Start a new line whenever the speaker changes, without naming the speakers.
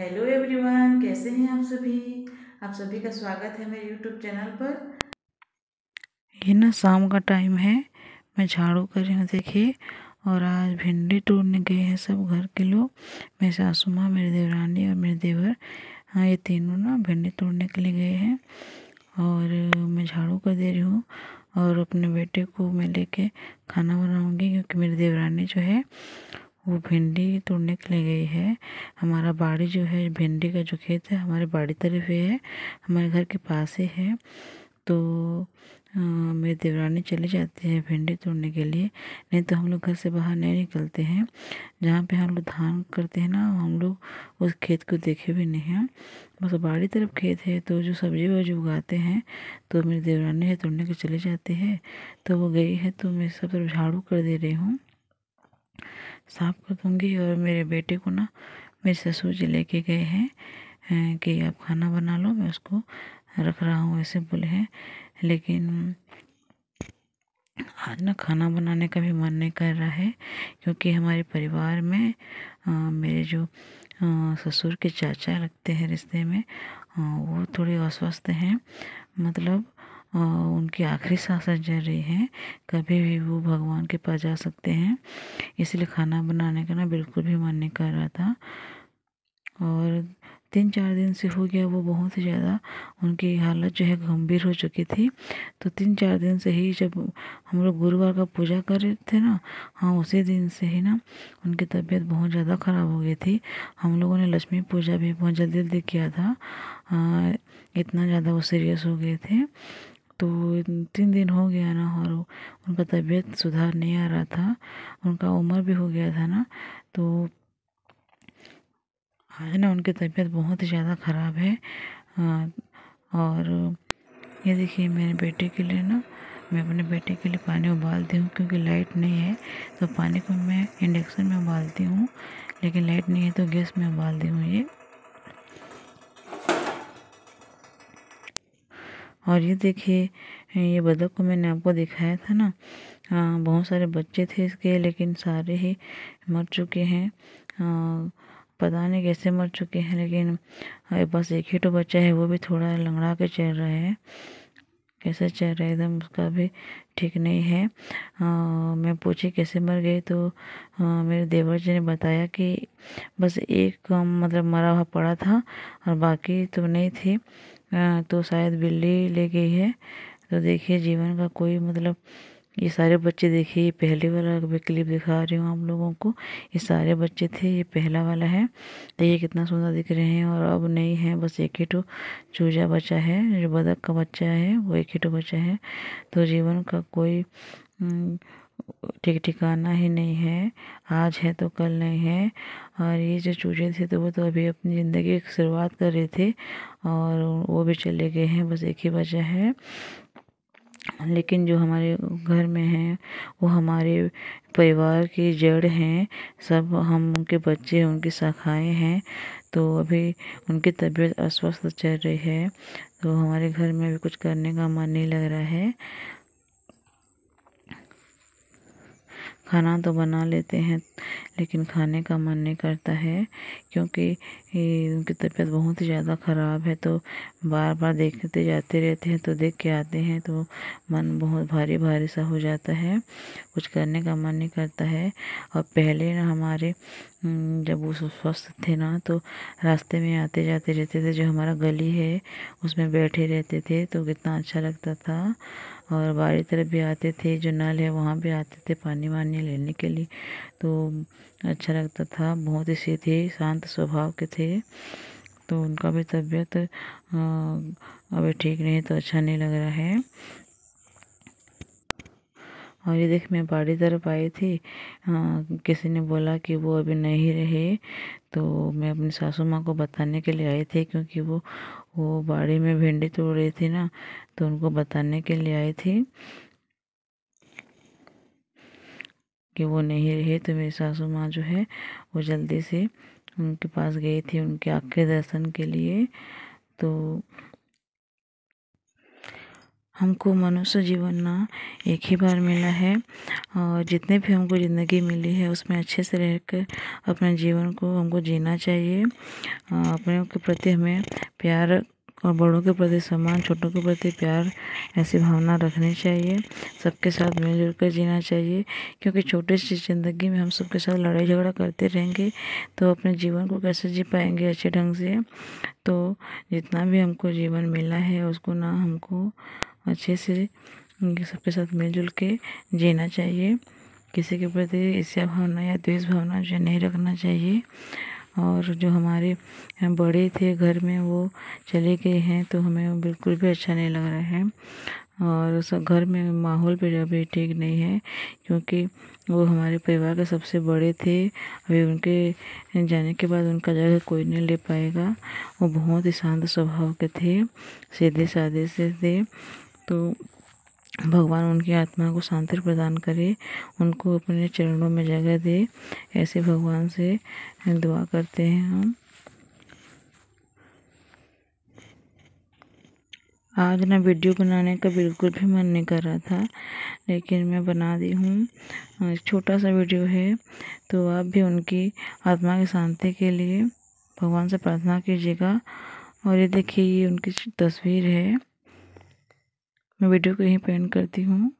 hello everyone कैसे हैं आप सभी आप सभी का स्वागत है मेरे यूट्यूब चैनल पर ये ना शाम का टाइम है मैं झाड़ू कर रही हूँ देखिए और आज भिंडी तोड़ने गए हैं सब घर के लोग मेरे सासू माँ मेरी देवरानी और मेरे देवर हाँ ये तीनों ना भिंडी तोड़ने के लिए गए हैं और मैं झाड़ू कर दे रही हूँ और अपने बेटे को मैं लेके खाना बनाऊँगी क्योंकि मेरी देवरानी जो है वो भिंडी तोड़ने के लिए गई है हमारा बाड़ी जो है भिंडी का जो खेत है हमारे बाड़ी तरफ ही है हमारे घर के पास ही है तो मेरी देवरानी चले जाते हैं भिंडी तोड़ने के लिए नहीं तो हम लोग घर से बाहर नहीं निकलते हैं जहाँ पे हम लोग धान करते हैं ना हम लोग उस खेत को देखे भी नहीं हैं बस बाड़ी तरफ खेत है तो जो सब्जी वब्जी उगाते हैं तो मेरी देवरानी है तोड़ने के चले जाते हैं तो वो गई है तो मैं सब तरफ झाड़ू कर दे रही हूँ साफ़ कर दूँगी और मेरे बेटे को ना मेरे ससुर जी लेके गए हैं कि आप खाना बना लो मैं उसको रख रहा हूँ ऐसे बोले हैं लेकिन आज ना खाना बनाने का भी मन नहीं कर रहा है क्योंकि हमारे परिवार में आ, मेरे जो आ, ससुर के चाचा लगते हैं रिश्ते में आ, वो थोड़े अस्वस्थ हैं मतलब उनकी आखिरी सांसें जल रही हैं कभी भी वो भगवान के पास जा सकते हैं इसलिए खाना बनाने का ना बिल्कुल भी मन नहीं कर रहा था और तीन चार दिन से हो गया वो बहुत ही ज़्यादा उनकी हालत जो है गंभीर हो चुकी थी तो तीन चार दिन से ही जब हम लोग गुरुवार का पूजा कर रहे थे ना हाँ उसी दिन से ही ना उनकी तबीयत बहुत ज़्यादा ख़राब हो गई थी हम लोगों ने लक्ष्मी पूजा भी बहुत जल्दी जल्दी किया था आ, इतना ज़्यादा वो सीरियस हो गए थे तो तीन दिन हो गया ना और उनका तबीयत सुधार नहीं आ रहा था उनका उम्र भी हो गया था ना तो आज ना उनकी तबीयत बहुत ही ज़्यादा ख़राब है और ये देखिए मेरे बेटे के लिए ना मैं अपने बेटे के लिए पानी उबालती हूँ क्योंकि लाइट नहीं है तो पानी को मैं इंडक्शन में उबालती हूँ लेकिन लाइट नहीं है तो गैस में उबालती हूँ ये और ये देखिए ये बदक को मैंने आपको दिखाया था ना हाँ बहुत सारे बच्चे थे इसके लेकिन सारे ही मर चुके हैं पता नहीं कैसे मर चुके हैं लेकिन बस एक ही तो बच्चा है वो भी थोड़ा लंगड़ा के चल रहा है कैसे चल रहा है एकदम उसका भी ठीक नहीं है आ, मैं पूछी कैसे मर गई तो आ, मेरे देवर जी ने बताया कि बस एक मतलब मरा हुआ पड़ा था और बाकी तो नहीं थी आ, तो शायद बिल्ली ले गई है तो देखिए जीवन का कोई मतलब ये सारे बच्चे देखिए ये पहले वाला मैं क्लिप दिखा रही हूँ हम लोगों को ये सारे बच्चे थे ये पहला वाला है तो ये कितना सुंदर दिख रहे हैं और अब नहीं है बस एक ही टू चूजा बचा है जो बदक का बच्चा है वो एक ही टू बचा है तो जीवन का कोई हम्म, ठीक ठिकाना ही नहीं है आज है तो कल नहीं है और ये जो चूजे थे तो वो तो अभी अपनी ज़िंदगी की शुरुआत कर रहे थे और वो भी चले गए हैं बस एक ही वजह है लेकिन जो हमारे घर में हैं वो हमारे परिवार की जड़ हैं सब हम उनके बच्चे उनकी शाखाएँ हैं तो अभी उनकी तबीयत अस्वस्थ चल रही है तो हमारे घर में अभी कुछ करने का मन नहीं लग रहा है खाना तो बना लेते हैं लेकिन खाने का मन नहीं करता है क्योंकि उनकी तबीयत बहुत ही ज़्यादा ख़राब है तो बार बार देखते जाते रहते हैं तो देख के आते हैं तो मन बहुत भारी भारी सा हो जाता है कुछ करने का मन नहीं करता है और पहले ना हमारे हम्म, जब वो स्वस्थ थे ना तो रास्ते में आते जाते रहते थे जो हमारा गली है उसमें बैठे रहते थे तो कितना अच्छा लगता था और बारी तरफ भी आते थे जो नल है वहाँ भी आते थे पानी वानी लेने के लिए तो अच्छा लगता था बहुत ही से थे शांत स्वभाव के थे तो उनका भी तबीयत अभी ठीक नहीं तो अच्छा नहीं लग रहा है और ये देख मैं बाड़ी तरफ आई थी आ, किसी ने बोला कि वो अभी नहीं रहे तो मैं अपनी सासू माँ को बताने के लिए आई थी क्योंकि वो वो बाड़ी में भिंडी तोड़ रही थी ना तो उनको बताने के लिए आई थी कि वो नहीं रहे तो मेरी सासू माँ जो है वो जल्दी से उनके पास गई थी उनके आखिर दर्शन के लिए तो हमको मनुष्य जीवन ना एक ही बार मिला है और जितने भी हमको ज़िंदगी मिली है उसमें अच्छे से रहकर अपने जीवन को हमको जीना चाहिए अपने के प्रति हमें प्यार और बड़ों के प्रति सम्मान छोटों के प्रति प्यार ऐसी भावना रखनी चाहिए सबके साथ मिलजुल कर जीना चाहिए क्योंकि छोटे सी ज़िंदगी में हम सबके साथ लड़ाई झगड़ा करते रहेंगे तो अपने जीवन को कैसे जी पाएंगे अच्छे ढंग से तो जितना भी हमको जीवन मिला है उसको ना हमको अच्छे से सबके साथ मिलजुल के जीना चाहिए किसी के प्रति ईर्ष्या भावना या द्वेष भावना जो नहीं रखना चाहिए और जो हमारे बड़े थे घर में वो चले गए हैं तो हमें बिल्कुल भी अच्छा नहीं लग रहा है और घर में माहौल भी अभी ठीक नहीं है क्योंकि वो हमारे परिवार के सबसे बड़े थे अभी उनके जाने के बाद उनका जगह कोई नहीं ले पाएगा वो बहुत ही शांत स्वभाव के थे सीधे साधे से थे तो भगवान उनकी आत्मा को शांति प्रदान करे उनको अपने चरणों में जगह दे ऐसे भगवान से दुआ करते हैं हम आज ना वीडियो बनाने का बिल्कुल भी मन नहीं कर रहा था लेकिन मैं बना दी हूँ छोटा सा वीडियो है तो आप भी उनकी आत्मा की शांति के लिए भगवान से प्रार्थना कीजिएगा और ये देखिए ये उनकी तस्वीर है मैं वीडियो को यहीं पेंट करती हूँ